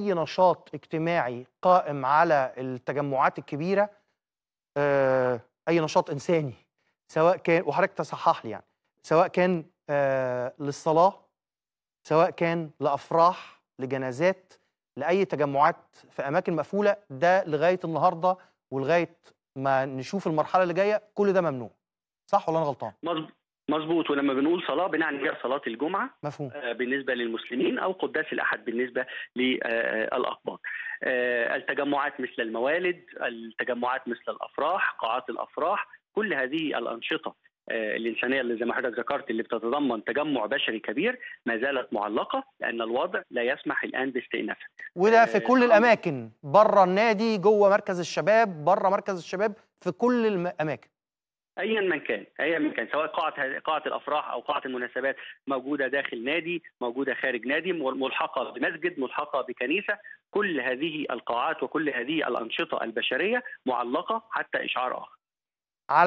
اي نشاط اجتماعي قائم على التجمعات الكبيره آه، اي نشاط انساني سواء كان وحضرتك تصحح لي يعني سواء كان آه، للصلاه سواء كان لافراح لجنازات لاي تجمعات في اماكن مقفوله ده لغايه النهارده ولغايه ما نشوف المرحله اللي جايه كل ده ممنوع صح ولا انا غلطان مظبوط مظبوط ولما بنقول صلاه بنعني بها صلاه الجمعه مفهوم. آه، بالنسبه للمسلمين او قداس الاحد بالنسبه للاقباط. آه، التجمعات مثل الموالد، التجمعات مثل الافراح، قاعات الافراح، كل هذه الانشطه آه، الانسانيه اللي زي ما حضرتك ذكرت اللي بتتضمن تجمع بشري كبير ما زالت معلقه لان الوضع لا يسمح الان باستئنافها. وده في كل الاماكن بره النادي جوه مركز الشباب بره مركز الشباب في كل الاماكن. ايا من كان ايا من كان سواء قاعه قاعه الافراح او قاعه المناسبات موجوده داخل نادي موجوده خارج نادي ملحقه بمسجد ملحقه بكنيسه كل هذه القاعات وكل هذه الانشطه البشريه معلقه حتى اشعار اخر